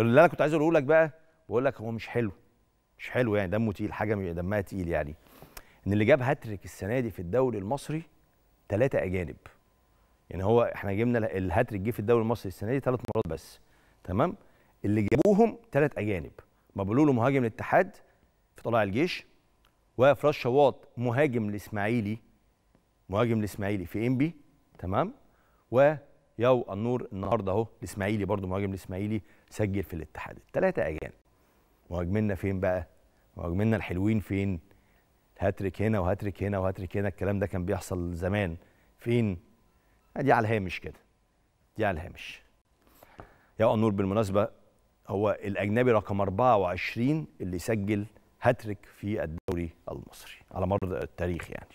اللي انا كنت عايز اقوله لك بقى بقول لك هو مش حلو مش حلو يعني دمه تقيل حاجه دمها تقيل يعني ان اللي جاب هاتريك السنه دي في الدوري المصري ثلاثه اجانب يعني هو احنا جبنا الهاتريك جه في الدوري المصري السنه دي ثلاث مرات بس تمام اللي جابوهم ثلاث اجانب مبلول مهاجم الاتحاد في طلائع الجيش وفراس شواط مهاجم الاسماعيلي مهاجم الاسماعيلي في انبي تمام و ياو النور النهارده اهو الاسماعيلي برضه مهاجم الاسماعيلي سجل في الاتحاد الثلاثه اجانب مهاجمنا فين بقى مهاجمنا الحلوين فين هاتريك هنا وهاتريك هنا وهاتريك هنا الكلام ده كان بيحصل زمان فين آه، دي على الهامش كده دي على الهامش ياو النور بالمناسبه هو الاجنبي رقم 24 اللي سجل هاتريك في الدوري المصري على مر التاريخ يعني